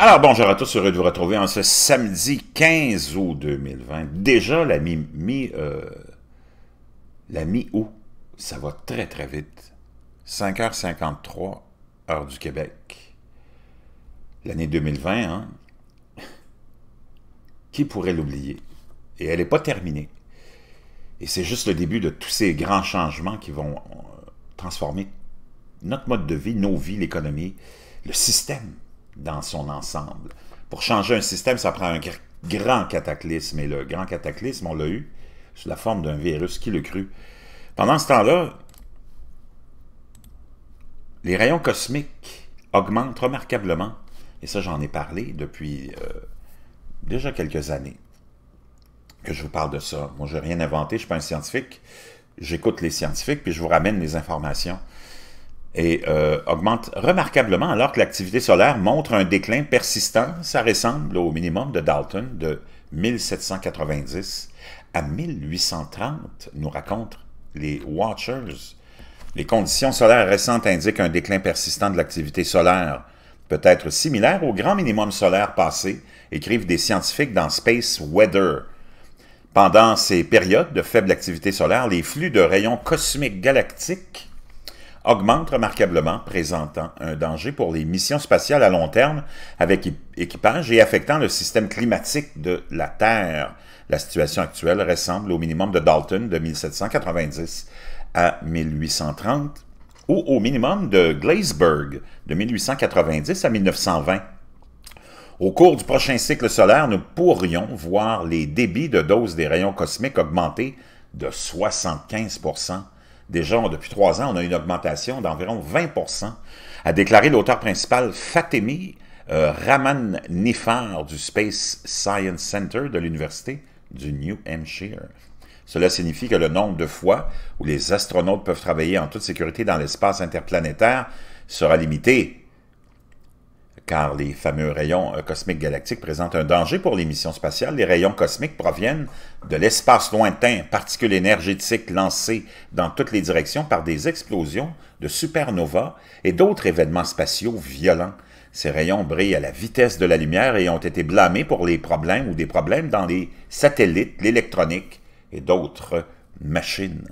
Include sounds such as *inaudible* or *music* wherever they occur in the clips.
Alors bonjour à tous, heureux de vous retrouver en ce samedi 15 août 2020. Déjà la mi, euh, la mi-août, ça va très très vite. 5h53, heure du Québec. L'année 2020, hein? *laughs* Qui pourrait l'oublier? Et elle n'est pas terminée. Et c'est juste le début de tous ces grands changements qui vont euh, transformer notre mode de vie, nos vies, l'économie, le système dans son ensemble. Pour changer un système, ça prend un grand cataclysme. Et le grand cataclysme, on l'a eu sous la forme d'un virus. Qui le crut? Pendant ce temps-là, les rayons cosmiques augmentent remarquablement. Et ça, j'en ai parlé depuis euh, déjà quelques années que je vous parle de ça. Moi, je n'ai rien inventé, je ne suis pas un scientifique. J'écoute les scientifiques, puis je vous ramène les informations et euh, augmente remarquablement alors que l'activité solaire montre un déclin persistant. Ça ressemble au minimum de Dalton de 1790 à 1830, nous racontent les Watchers. Les conditions solaires récentes indiquent un déclin persistant de l'activité solaire, peut-être similaire au grand minimum solaire passé, écrivent des scientifiques dans Space Weather. Pendant ces périodes de faible activité solaire, les flux de rayons cosmiques galactiques augmente remarquablement, présentant un danger pour les missions spatiales à long terme avec équipage et affectant le système climatique de la Terre. La situation actuelle ressemble au minimum de Dalton de 1790 à 1830 ou au minimum de Glazeberg de 1890 à 1920. Au cours du prochain cycle solaire, nous pourrions voir les débits de doses des rayons cosmiques augmenter de 75 Déjà, depuis trois ans, on a une augmentation d'environ 20 a déclaré l'auteur principal Fatemi euh, Raman Nifar du Space Science Center de l'Université du New Hampshire. Cela signifie que le nombre de fois où les astronautes peuvent travailler en toute sécurité dans l'espace interplanétaire sera limité car les fameux rayons euh, cosmiques galactiques présentent un danger pour les missions spatiales. Les rayons cosmiques proviennent de l'espace lointain, particules énergétiques lancées dans toutes les directions par des explosions de supernovas et d'autres événements spatiaux violents. Ces rayons brillent à la vitesse de la lumière et ont été blâmés pour les problèmes ou des problèmes dans les satellites, l'électronique et d'autres machines.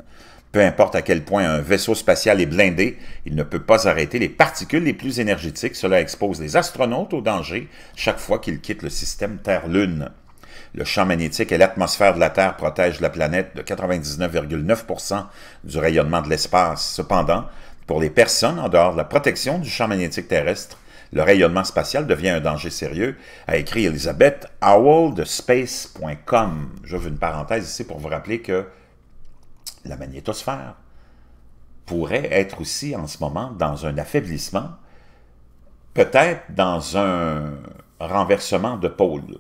Peu importe à quel point un vaisseau spatial est blindé, il ne peut pas arrêter les particules les plus énergétiques. Cela expose les astronautes au danger chaque fois qu'ils quittent le système Terre-Lune. Le champ magnétique et l'atmosphère de la Terre protègent la planète de 99,9% du rayonnement de l'espace. Cependant, pour les personnes en dehors de la protection du champ magnétique terrestre, le rayonnement spatial devient un danger sérieux, a écrit Elisabeth Howell de space.com. une parenthèse ici pour vous rappeler que la magnétosphère pourrait être aussi en ce moment dans un affaiblissement, peut-être dans un renversement de pôle,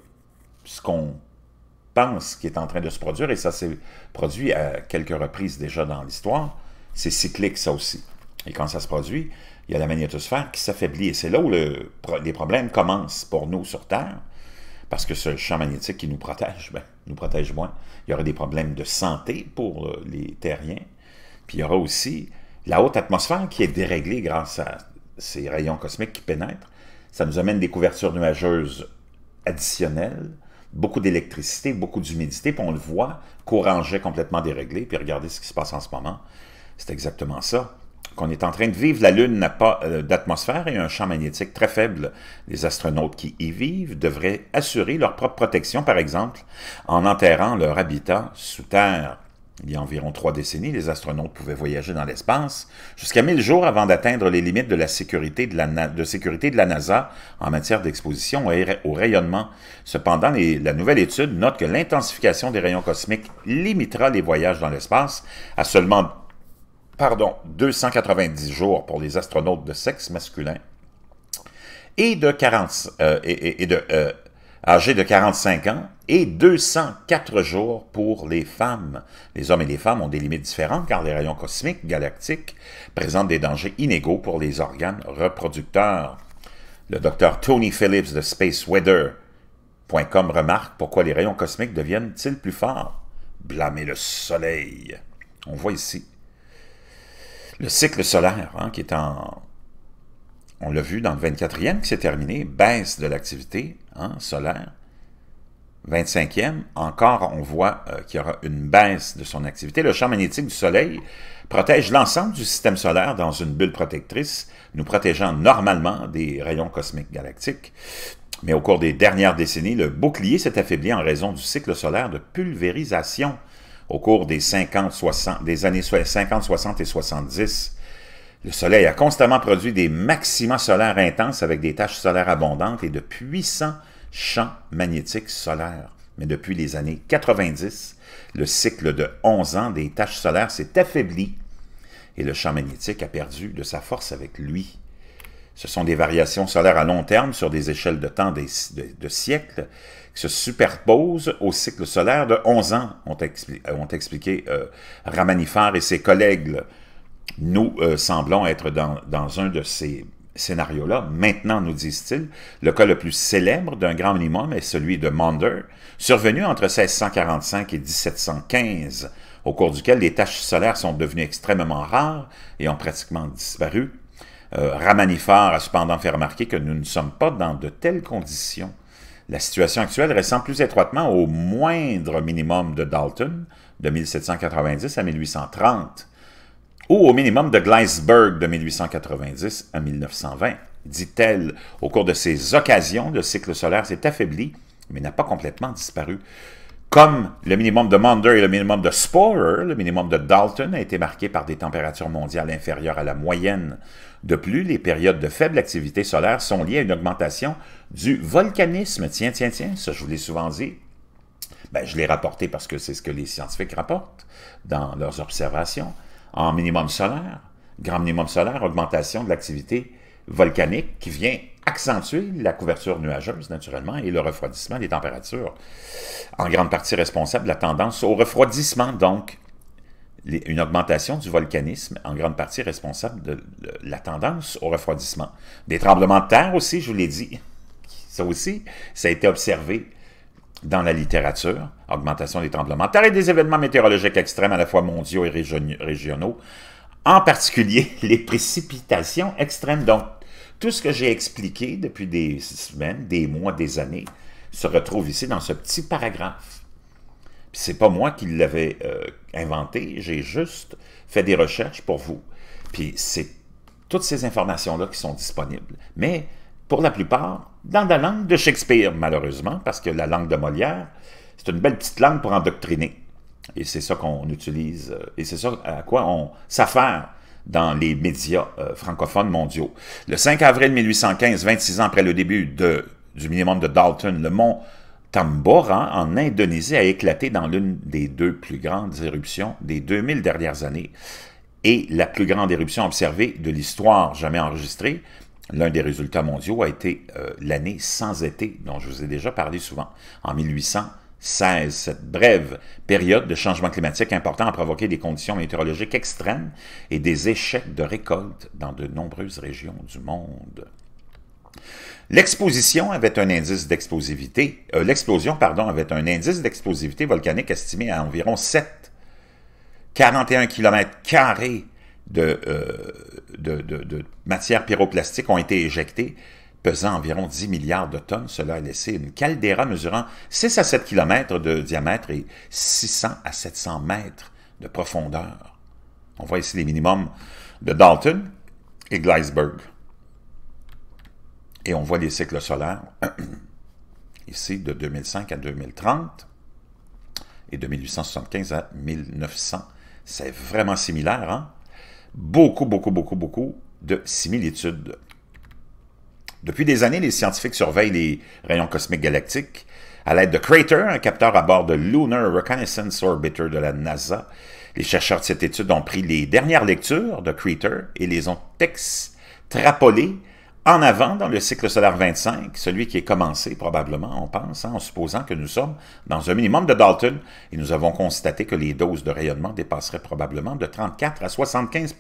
ce qu'on pense qui est en train de se produire, et ça s'est produit à quelques reprises déjà dans l'histoire, c'est cyclique ça aussi. Et quand ça se produit, il y a la magnétosphère qui s'affaiblit, et c'est là où les problèmes commencent pour nous sur Terre, parce que ce champ magnétique qui nous protège, ben, nous protège moins. Il y aura des problèmes de santé pour euh, les terriens, puis il y aura aussi la haute atmosphère qui est déréglée grâce à ces rayons cosmiques qui pénètrent. Ça nous amène des couvertures nuageuses additionnelles, beaucoup d'électricité, beaucoup d'humidité, puis on le voit qu'au complètement déréglé, puis regardez ce qui se passe en ce moment. C'est exactement ça qu'on est en train de vivre. La Lune n'a pas euh, d'atmosphère et un champ magnétique très faible. Les astronautes qui y vivent devraient assurer leur propre protection, par exemple, en enterrant leur habitat sous terre. Il y a environ trois décennies, les astronautes pouvaient voyager dans l'espace jusqu'à 1000 jours avant d'atteindre les limites de la sécurité de la, NASA en matière d'exposition au rayonnement. Cependant, la nouvelle étude note que l'intensification des rayons cosmiques limitera les voyages dans l'espace à seulement pardon, 290 jours pour les astronautes de sexe masculin et de 40, euh, et, de, euh, âgés de 45 ans et 204 jours pour les femmes. Les hommes et les femmes ont des limites différentes car les rayons cosmiques galactiques présentent des dangers inégaux pour les organes reproducteurs. Le docteur Tony Phillips de spaceweather.com remarque pourquoi les rayons cosmiques deviennent-ils plus forts. Blâmer le soleil. On voit ici le cycle solaire, hein, qui est en... On l'a vu dans le 24e qui s'est terminé, baisse de l'activité hein, solaire. 25e, encore, on voit euh, qu'il y aura une baisse de son activité. Le champ magnétique du Soleil protège l'ensemble du système solaire dans une bulle protectrice, nous protégeant normalement des rayons cosmiques galactiques. Mais au cours des dernières décennies, le bouclier s'est affaibli en raison du cycle solaire de pulvérisation au cours des, 50, 60, des années 50, 60 et 70, le Soleil a constamment produit des maxima solaires intenses avec des taches solaires abondantes et de puissants champs magnétiques solaires. Mais depuis les années 90, le cycle de 11 ans des taches solaires s'est affaibli et le champ magnétique a perdu de sa force avec lui. Ce sont des variations solaires à long terme sur des échelles de temps de, siècles qui se superposent au cycle solaire de 11 ans, ont, euh, expliqué euh, Ramanifar et ses collègues. Nous euh, semblons être dans, un de ces scénarios-là. Maintenant, nous disent-ils, le cas le plus célèbre d'un grand minimum est celui de Maunder, survenu entre 1645 et 1715, au cours duquel les taches solaires sont devenues extrêmement rares et ont pratiquement disparu euh, Ramanifar a cependant fait remarquer que nous ne sommes pas dans de telles conditions. La situation actuelle ressemble plus étroitement au moindre minimum de Dalton de 1790 à 1830 ou au minimum de Gleisberg de 1890 à 1920. Dit-elle, au cours de ces occasions, le cycle solaire s'est affaibli, mais n'a pas complètement disparu. Comme le minimum de Mander et le minimum de Sporer, le minimum de Dalton a été marqué par des températures mondiales inférieures à la moyenne de plus, les périodes de faible activité solaire sont liées à une augmentation du volcanisme. Tiens, tiens, tiens, ça je vous l'ai souvent dit. Ben, je l'ai rapporté parce que c'est ce que les scientifiques rapportent dans leurs observations. En minimum solaire, grand minimum solaire, augmentation de l'activité volcanique qui vient accentuer la couverture nuageuse, naturellement, et le refroidissement des températures. En grande partie responsable de la tendance au refroidissement, donc, une augmentation du volcanisme, en grande partie responsable de, de la tendance au refroidissement. Des tremblements de terre aussi, je vous l'ai dit. Ça aussi, ça a été observé dans la littérature, augmentation des tremblements de terre et des événements météorologiques extrêmes à la fois mondiaux et régionaux, en particulier *laughs* les précipitations extrêmes. Donc, tout ce que j'ai expliqué depuis des semaines, des mois, des années, se retrouve ici dans ce petit paragraphe c'est pas moi qui l'avais euh, inventé, j'ai juste fait des recherches pour vous. Puis c'est toutes ces informations-là qui sont disponibles. Mais pour la plupart, dans la langue de Shakespeare, malheureusement, parce que la langue de Molière, c'est une belle petite langue pour endoctriner. Et c'est ça qu'on utilise, euh, et c'est ça à quoi on s'affaire dans les médias euh, francophones mondiaux. Le 5 avril 1815, 26 ans après le début du minimum de Dalton, le mont Tambora, en Indonésie, a éclaté dans l'une des deux plus grandes éruptions des 2000 dernières années et la plus grande éruption observée de l'histoire jamais enregistrée. L'un des résultats mondiaux a été euh, l'année sans été, dont je vous ai déjà parlé souvent, en 1816. Cette brève période de changement climatique important a provoqué des conditions météorologiques extrêmes et des échecs de récolte dans de nombreuses régions du monde. L'exposition avait un indice d'explosivité, euh, l'explosion, pardon, avait un indice d'explosivité volcanique estimé à environ 7, 41 km carrés de, euh, de, matières pyroplastique ont été éjectées, pesant environ 10 milliards de tonnes. Cela a laissé une caldeira mesurant 6 à 7 km de diamètre et 600 à 700 mètres de profondeur. On voit ici les minimums de Dalton et Gleisberg. Et on voit les cycles solaires *clears throat* ici de 2005 à 2030 et de 1875 à 1900. C'est vraiment similaire, hein? Beaucoup, beaucoup, beaucoup, beaucoup de similitudes. Depuis des années, les scientifiques surveillent les rayons cosmiques galactiques à l'aide de Crater, un capteur à bord de Lunar Reconnaissance Orbiter de la NASA. Les chercheurs de cette étude ont pris les dernières lectures de Crater et les ont extrapolées en avant dans le cycle solaire 25, celui qui est commencé probablement, on pense, hein, en supposant que nous sommes dans un minimum de Dalton, et nous avons constaté que les doses de rayonnement dépasseraient probablement de 34 à 75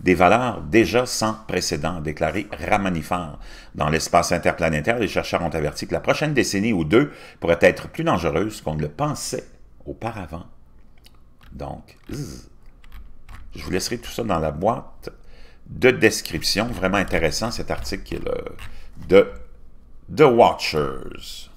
des valeurs déjà sans précédent, déclarées ramanifères. Dans l'espace interplanétaire, les chercheurs ont averti que la prochaine décennie ou deux pourrait être plus dangereuse qu'on ne le pensait auparavant. Donc, je vous laisserai tout ça dans la boîte de description. Vraiment intéressant cet article qui est de The Watchers.